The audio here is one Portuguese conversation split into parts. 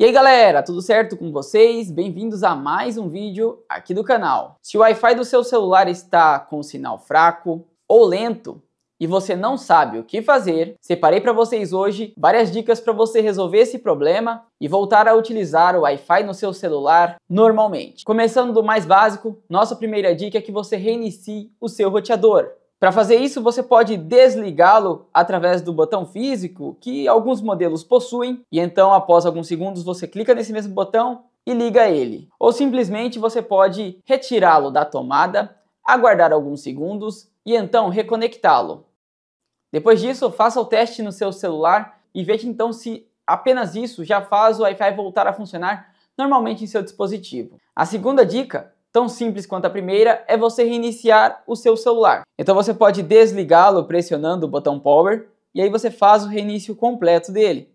E aí galera, tudo certo com vocês? Bem-vindos a mais um vídeo aqui do canal. Se o Wi-Fi do seu celular está com sinal fraco ou lento e você não sabe o que fazer, separei para vocês hoje várias dicas para você resolver esse problema e voltar a utilizar o Wi-Fi no seu celular normalmente. Começando do mais básico, nossa primeira dica é que você reinicie o seu roteador. Para fazer isso, você pode desligá-lo através do botão físico que alguns modelos possuem, e então, após alguns segundos, você clica nesse mesmo botão e liga ele. Ou simplesmente você pode retirá-lo da tomada, aguardar alguns segundos e então reconectá-lo. Depois disso, faça o teste no seu celular e veja então se apenas isso já faz o Wi-Fi voltar a funcionar normalmente em seu dispositivo. A segunda dica tão simples quanto a primeira é você reiniciar o seu celular. Então você pode desligá-lo pressionando o botão Power e aí você faz o reinício completo dele.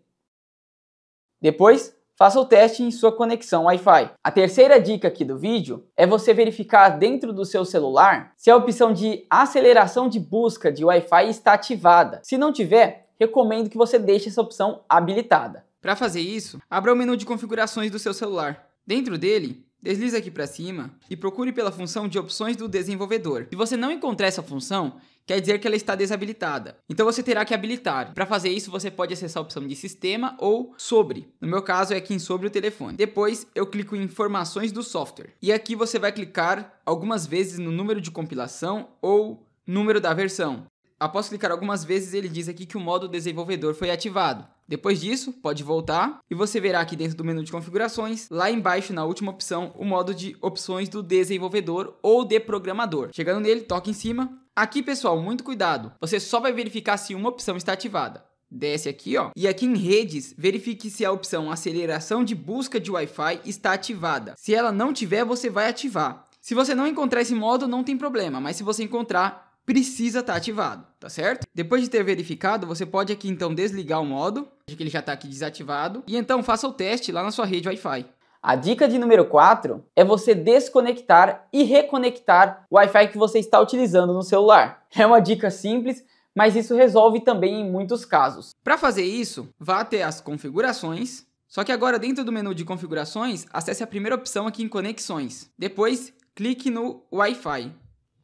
Depois, faça o teste em sua conexão Wi-Fi. A terceira dica aqui do vídeo é você verificar dentro do seu celular se a opção de aceleração de busca de Wi-Fi está ativada. Se não tiver, recomendo que você deixe essa opção habilitada. Para fazer isso, abra o menu de configurações do seu celular. Dentro dele, Deslize aqui para cima e procure pela função de opções do desenvolvedor. Se você não encontrar essa função, quer dizer que ela está desabilitada. Então você terá que habilitar. Para fazer isso, você pode acessar a opção de sistema ou sobre. No meu caso, é aqui em sobre o telefone. Depois, eu clico em informações do software. E aqui você vai clicar algumas vezes no número de compilação ou número da versão após clicar algumas vezes, ele diz aqui que o modo desenvolvedor foi ativado. Depois disso, pode voltar e você verá aqui dentro do menu de configurações, lá embaixo na última opção, o modo de opções do desenvolvedor ou de programador. Chegando nele, toca em cima. Aqui, pessoal, muito cuidado. Você só vai verificar se uma opção está ativada. Desce aqui, ó. E aqui em redes, verifique se a opção aceleração de busca de Wi-Fi está ativada. Se ela não tiver, você vai ativar. Se você não encontrar esse modo, não tem problema, mas se você encontrar, precisa estar tá ativado, tá certo? Depois de ter verificado, você pode aqui então desligar o modo, que ele já está aqui desativado, e então faça o teste lá na sua rede Wi-Fi. A dica de número 4 é você desconectar e reconectar o Wi-Fi que você está utilizando no celular. É uma dica simples, mas isso resolve também em muitos casos. Para fazer isso, vá até as configurações, só que agora dentro do menu de configurações, acesse a primeira opção aqui em conexões. Depois, clique no Wi-Fi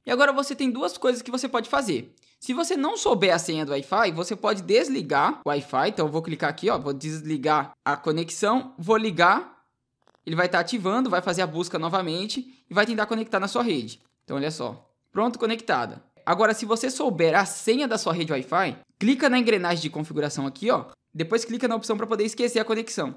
e agora você tem duas coisas que você pode fazer. Se você não souber a senha do Wi-Fi, você pode desligar o Wi-Fi. Então eu vou clicar aqui, ó, vou desligar a conexão, vou ligar, ele vai estar tá ativando, vai fazer a busca novamente e vai tentar conectar na sua rede. Então olha só, pronto, conectada. Agora, se você souber a senha da sua rede Wi-Fi, clica na engrenagem de configuração aqui, ó. Depois clica na opção para poder esquecer a conexão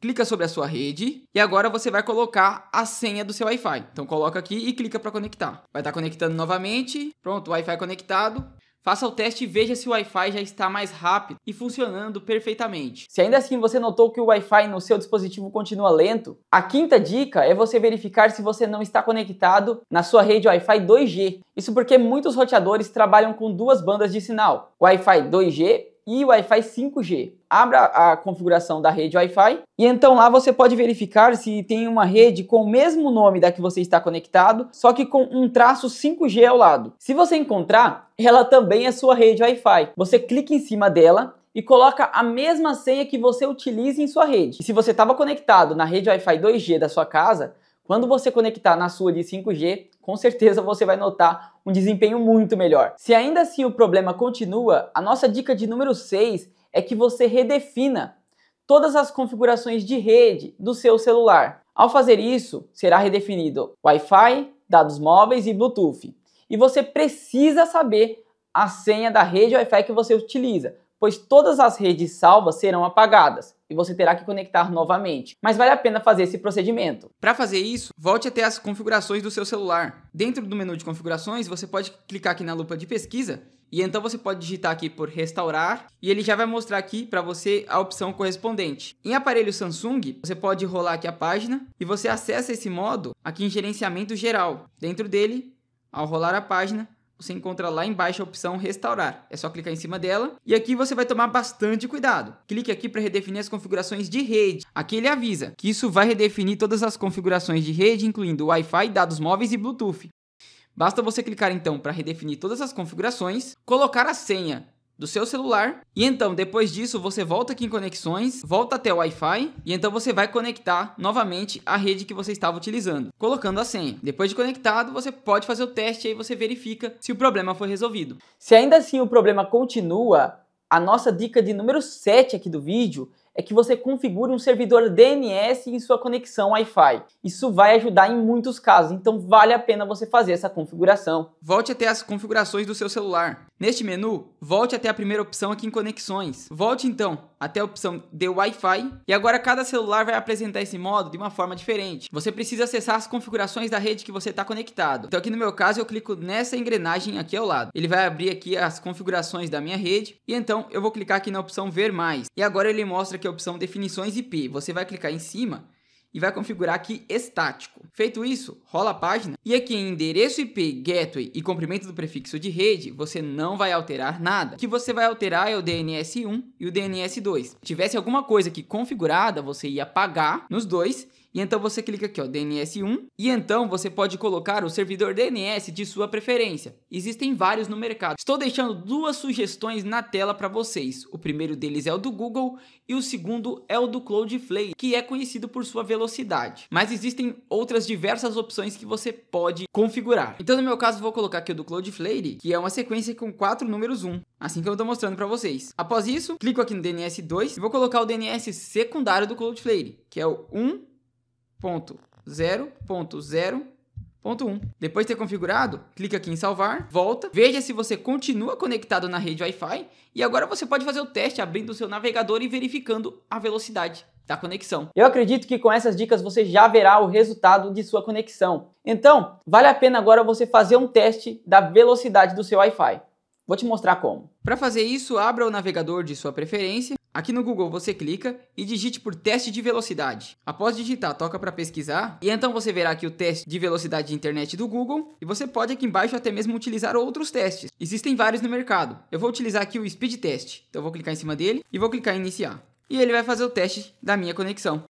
clica sobre a sua rede e agora você vai colocar a senha do seu Wi-Fi. Então coloca aqui e clica para conectar. Vai estar tá conectando novamente. Pronto, Wi-Fi conectado. Faça o teste e veja se o Wi-Fi já está mais rápido e funcionando perfeitamente. Se ainda assim você notou que o Wi-Fi no seu dispositivo continua lento, a quinta dica é você verificar se você não está conectado na sua rede Wi-Fi 2G. Isso porque muitos roteadores trabalham com duas bandas de sinal, Wi-Fi 2G e Wi-Fi 5G. Abra a configuração da rede Wi-Fi e então lá você pode verificar se tem uma rede com o mesmo nome da que você está conectado, só que com um traço 5G ao lado. Se você encontrar, ela também é sua rede Wi-Fi. Você clica em cima dela e coloca a mesma senha que você utiliza em sua rede. E se você estava conectado na rede Wi-Fi 2G da sua casa, quando você conectar na sua de 5G, com certeza você vai notar um desempenho muito melhor. Se ainda assim o problema continua, a nossa dica de número 6 é que você redefina todas as configurações de rede do seu celular. Ao fazer isso, será redefinido Wi-Fi, dados móveis e Bluetooth. E você precisa saber a senha da rede Wi-Fi que você utiliza, pois todas as redes salvas serão apagadas e você terá que conectar novamente. Mas vale a pena fazer esse procedimento. Para fazer isso, volte até as configurações do seu celular. Dentro do menu de configurações, você pode clicar aqui na lupa de pesquisa e então você pode digitar aqui por restaurar e ele já vai mostrar aqui para você a opção correspondente. Em aparelho Samsung, você pode rolar aqui a página e você acessa esse modo aqui em gerenciamento geral. Dentro dele, ao rolar a página, você encontra lá embaixo a opção restaurar. É só clicar em cima dela e aqui você vai tomar bastante cuidado. Clique aqui para redefinir as configurações de rede. Aqui ele avisa que isso vai redefinir todas as configurações de rede, incluindo Wi-Fi, dados móveis e Bluetooth. Basta você clicar então para redefinir todas as configurações, colocar a senha do seu celular. E então, depois disso, você volta aqui em conexões, volta até o Wi-Fi e então você vai conectar novamente a rede que você estava utilizando, colocando a senha. Depois de conectado, você pode fazer o teste e aí você verifica se o problema foi resolvido. Se ainda assim o problema continua, a nossa dica de número 7 aqui do vídeo é que você configure um servidor DNS em sua conexão Wi-Fi. Isso vai ajudar em muitos casos, então vale a pena você fazer essa configuração. Volte até as configurações do seu celular. Neste menu, volte até a primeira opção aqui em conexões. Volte então até a opção de Wi-Fi e agora cada celular vai apresentar esse modo de uma forma diferente. Você precisa acessar as configurações da rede que você está conectado. Então aqui no meu caso eu clico nessa engrenagem aqui ao lado. Ele vai abrir aqui as configurações da minha rede e então eu vou clicar aqui na opção ver mais. E agora ele mostra aqui a opção definições IP. Você vai clicar em cima e vai configurar aqui estático. Feito isso, rola a página e aqui em endereço IP, gateway e comprimento do prefixo de rede, você não vai alterar nada. O que você vai alterar é o DNS1 e o DNS2. Se tivesse alguma coisa aqui configurada, você ia apagar nos dois e então você clica aqui, ó, DNS1, e então você pode colocar o servidor DNS de sua preferência. Existem vários no mercado. Estou deixando duas sugestões na tela para vocês. O primeiro deles é o do Google e o segundo é o do Cloudflare, que é conhecido por sua velocidade. Mas existem outras diversas opções que você pode configurar. Então no meu caso vou colocar aqui o do Cloudflare, que é uma sequência com quatro números 1, assim que eu estou mostrando para vocês. Após isso, clico aqui no DNS2 e vou colocar o DNS secundário do Cloudflare, que é o 1 1.0.0.1. Depois de ter configurado, clica aqui em salvar, volta, veja se você continua conectado na rede Wi-Fi e agora você pode fazer o teste abrindo o seu navegador e verificando a velocidade da conexão. Eu acredito que com essas dicas você já verá o resultado de sua conexão. Então, vale a pena agora você fazer um teste da velocidade do seu Wi-Fi. Vou te mostrar como. Para fazer isso, abra o navegador de sua preferência, Aqui no Google você clica e digite por teste de velocidade. Após digitar, toca para pesquisar e então você verá aqui o teste de velocidade de internet do Google e você pode aqui embaixo até mesmo utilizar outros testes. Existem vários no mercado. Eu vou utilizar aqui o Speed Test. Então vou clicar em cima dele e vou clicar em iniciar. E ele vai fazer o teste da minha conexão.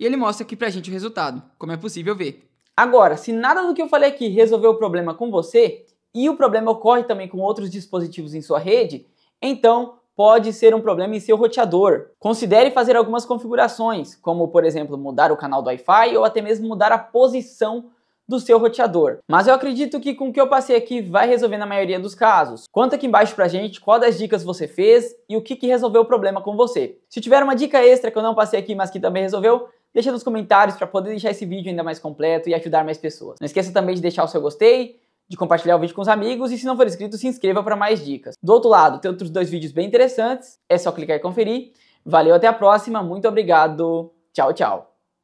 E ele mostra aqui pra gente o resultado, como é possível ver. Agora, se nada do que eu falei aqui resolveu o problema com você e o problema ocorre também com outros dispositivos em sua rede, então pode ser um problema em seu roteador. Considere fazer algumas configurações, como por exemplo mudar o canal do Wi-Fi ou até mesmo mudar a posição do seu roteador. Mas eu acredito que com o que eu passei aqui vai resolver na maioria dos casos. Conta aqui embaixo pra gente qual das dicas você fez e o que, que resolveu o problema com você. Se tiver uma dica extra que eu não passei aqui, mas que também resolveu, deixa nos comentários para poder deixar esse vídeo ainda mais completo e ajudar mais pessoas. Não esqueça também de deixar o seu gostei, de compartilhar o vídeo com os amigos e se não for inscrito, se inscreva para mais dicas. Do outro lado, tem outros dois vídeos bem interessantes, é só clicar e conferir. Valeu, até a próxima, muito obrigado, tchau, tchau.